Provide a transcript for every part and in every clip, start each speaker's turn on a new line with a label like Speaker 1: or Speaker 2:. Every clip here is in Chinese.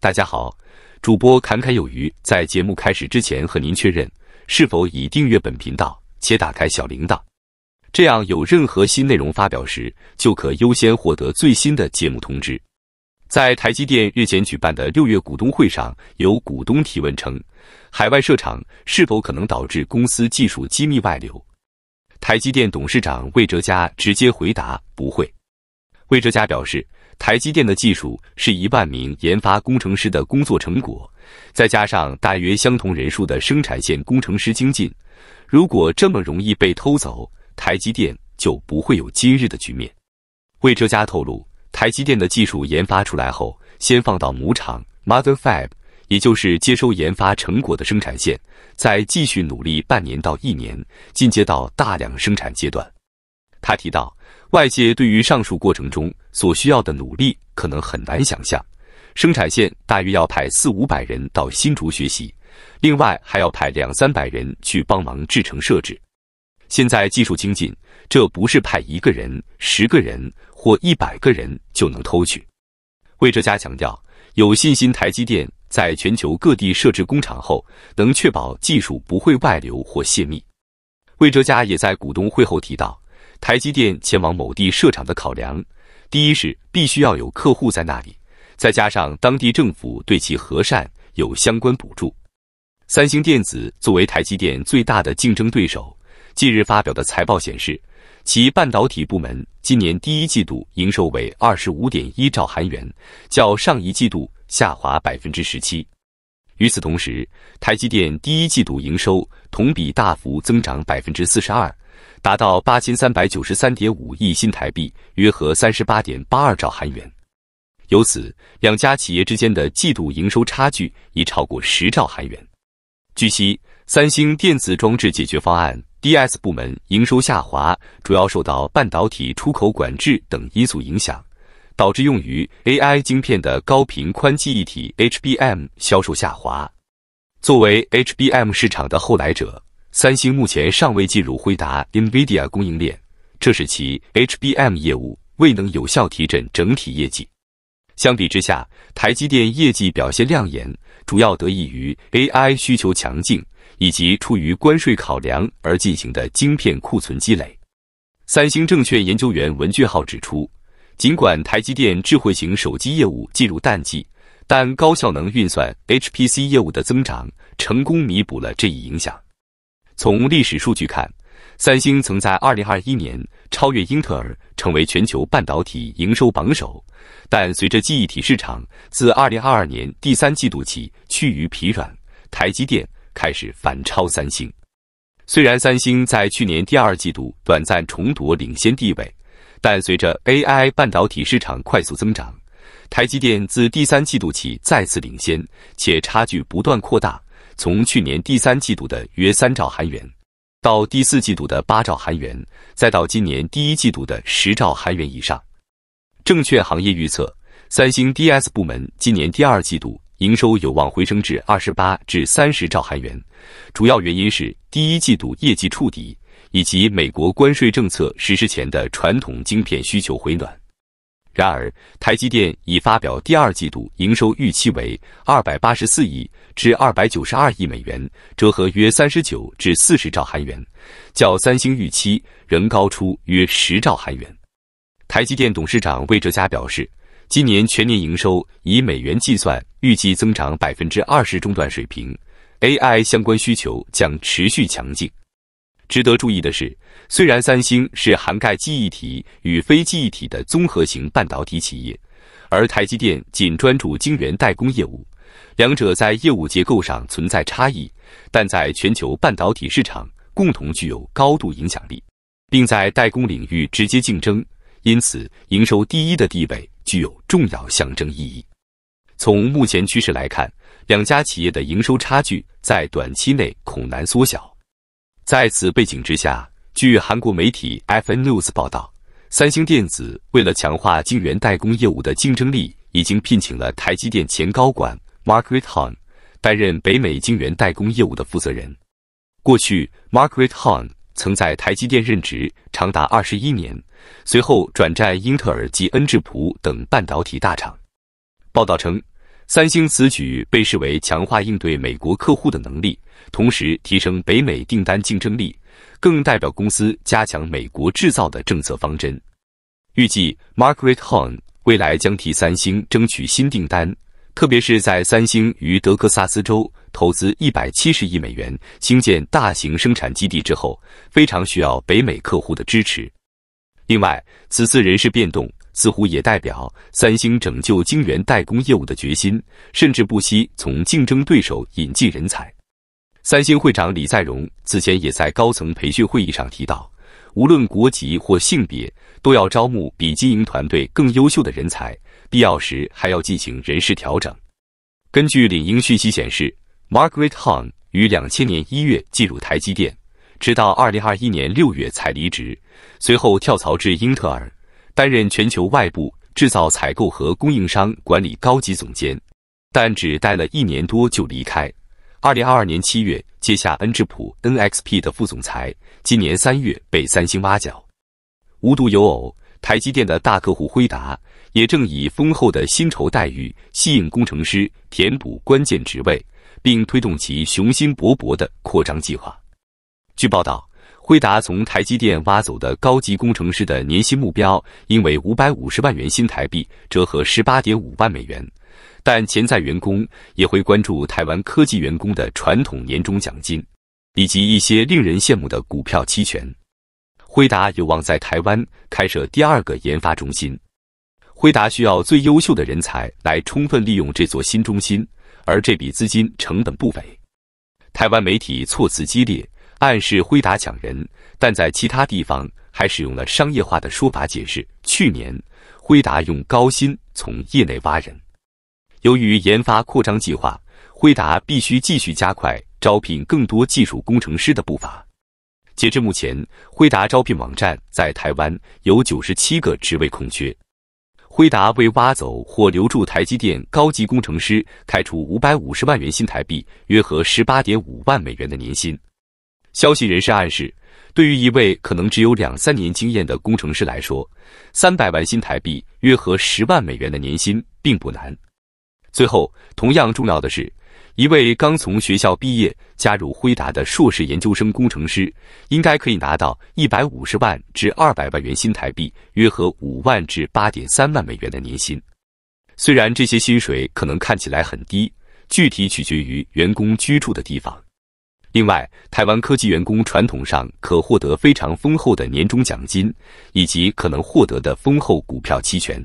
Speaker 1: 大家好，主播侃侃有余。在节目开始之前，和您确认是否已订阅本频道且打开小铃铛，这样有任何新内容发表时，就可优先获得最新的节目通知。在台积电日前举办的六月股东会上，有股东提问称，海外设厂是否可能导致公司技术机密外流？台积电董事长魏哲嘉直接回答：不会。魏哲嘉表示。台积电的技术是一万名研发工程师的工作成果，再加上大约相同人数的生产线工程师精进。如果这么容易被偷走，台积电就不会有今日的局面。魏哲嘉透露，台积电的技术研发出来后，先放到母厂 Mother Fab，也就是接收研发成果的生产线，再继续努力半年到一年，进阶到大量生产阶段。他提到。外界对于上述过程中所需要的努力可能很难想象，生产线大约要派四五百人到新竹学习，另外还要派两三百人去帮忙制成设置。现在技术精进，这不是派一个人、十个人或一百个人就能偷取。魏哲家强调，有信心台积电在全球各地设置工厂后，能确保技术不会外流或泄密。魏哲家也在股东会后提到。台积电前往某地设厂的考量，第一是必须要有客户在那里，再加上当地政府对其和善，有相关补助。三星电子作为台积电最大的竞争对手，近日发表的财报显示，其半导体部门今年第一季度营收为二十五点一兆韩元，较上一季度下滑百分之十七。与此同时，台积电第一季度营收同比大幅增长百分之四十二。达到八千三百九十三点五亿新台币，约合三十八点八二兆韩元。由此，两家企业之间的季度营收差距已超过十兆韩元。据悉，三星电子装置解决方案 （DS） 部门营收下滑，主要受到半导体出口管制等因素影响，导致用于 AI 晶片的高频宽记忆体 （HBM） 销售下滑。作为 HBM 市场的后来者，三星目前尚未进入辉达、NVIDIA 供应链，这使其 HBM 业务未能有效提振整体业绩。相比之下，台积电业绩表现亮眼，主要得益于 AI 需求强劲以及出于关税考量而进行的晶片库存积累。三星证券研究员文俊浩指出，尽管台积电智慧型手机业务进入淡季，但高效能运算 HPC 业务的增长成功弥补了这一影响。从历史数据看，三星曾在2021年超越英特尔，成为全球半导体营收榜首。但随着记忆体市场自2022年第三季度起趋于疲软，台积电开始反超三星。虽然三星在去年第二季度短暂重夺领先地位，但随着 AI 半导体市场快速增长，台积电自第三季度起再次领先，且差距不断扩大。从去年第三季度的约三兆韩元，到第四季度的八兆韩元，再到今年第一季度的十兆韩元以上，证券行业预测，三星 DS 部门今年第二季度营收有望回升至二十八至三十兆韩元，主要原因是第一季度业绩触底，以及美国关税政策实施前的传统晶片需求回暖。然而，台积电已发表第二季度营收预期为二百八十四亿至二百九十二亿美元，折合约三十九至四十兆韩元，较三星预期仍高出约十兆韩元。台积电董事长魏哲嘉表示，今年全年营收以美元计算，预计增长百分之二十中段水平，AI 相关需求将持续强劲。值得注意的是，虽然三星是涵盖记忆体与非记忆体的综合型半导体企业，而台积电仅专注晶圆代工业务，两者在业务结构上存在差异，但在全球半导体市场共同具有高度影响力，并在代工领域直接竞争，因此营收第一的地位具有重要象征意义。从目前趋势来看，两家企业的营收差距在短期内恐难缩小。在此背景之下，据韩国媒体 F N News 报道，三星电子为了强化晶圆代工业务的竞争力，已经聘请了台积电前高管 Mark r e h t a n 担任北美晶圆代工业务的负责人。过去，Mark r e h t a n 曾在台积电任职长达二十一年，随后转战英特尔及恩智浦等半导体大厂。报道称。三星此举被视为强化应对美国客户的能力，同时提升北美订单竞争力，更代表公司加强美国制造的政策方针。预计 Margaret h o n 未来将替三星争取新订单，特别是在三星于德克萨斯州投资一百七十亿美元兴建大型生产基地之后，非常需要北美客户的支持。另外，此次人事变动。似乎也代表三星拯救晶圆代工业务的决心，甚至不惜从竞争对手引进人才。三星会长李在镕此前也在高层培训会议上提到，无论国籍或性别，都要招募比经营团队更优秀的人才，必要时还要进行人事调整。根据领英讯息显示，Margaret Hong 于两千年一月进入台积电，直到二零二一年六月才离职，随后跳槽至英特尔。担任全球外部制造采购和供应商管理高级总监，但只待了一年多就离开。二零二二年七月接下恩智浦 （NXP） 的副总裁，今年三月被三星挖角。无独有偶，台积电的大客户辉达也正以丰厚的薪酬待遇吸引工程师，填补关键职位，并推动其雄心勃勃的扩张计划。据报道。辉达从台积电挖走的高级工程师的年薪目标应为五百五十万元新台币，折合十八点五万美元。但潜在员工也会关注台湾科技员工的传统年终奖金，以及一些令人羡慕的股票期权。辉达有望在台湾开设第二个研发中心。辉达需要最优秀的人才来充分利用这座新中心，而这笔资金成本不菲。台湾媒体措辞激烈。暗示辉达抢人，但在其他地方还使用了商业化的说法解释。去年，辉达用高薪从业内挖人。由于研发扩张计划，辉达必须继续加快招聘更多技术工程师的步伐。截至目前，辉达招聘网站在台湾有九十七个职位空缺。辉达为挖走或留住台积电高级工程师，开出五百五十万元新台币，约合十八点五万美元的年薪。消息人士暗示，对于一位可能只有两三年经验的工程师来说，三百万新台币约合十万美元的年薪并不难。最后，同样重要的是，一位刚从学校毕业加入辉达的硕士研究生工程师，应该可以拿到一百五十万至二百万元新台币，约合五万至八点三万美元的年薪。虽然这些薪水可能看起来很低，具体取决于员工居住的地方。另外，台湾科技员工传统上可获得非常丰厚的年终奖金，以及可能获得的丰厚股票期权。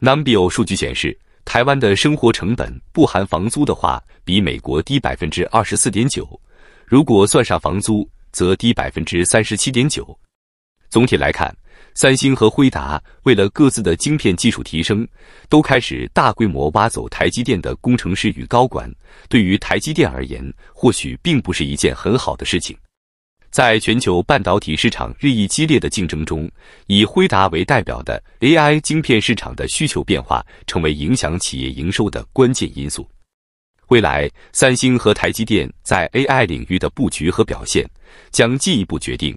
Speaker 1: Numbeo 数据显示，台湾的生活成本不含房租的话，比美国低百分之二十四点九；如果算上房租，则低百分之三十七点九。总体来看，三星和辉达为了各自的晶片技术提升，都开始大规模挖走台积电的工程师与高管。对于台积电而言，或许并不是一件很好的事情。在全球半导体市场日益激烈的竞争中，以辉达为代表的 AI 晶片市场的需求变化，成为影响企业营收的关键因素。未来，三星和台积电在 AI 领域的布局和表现，将进一步决定。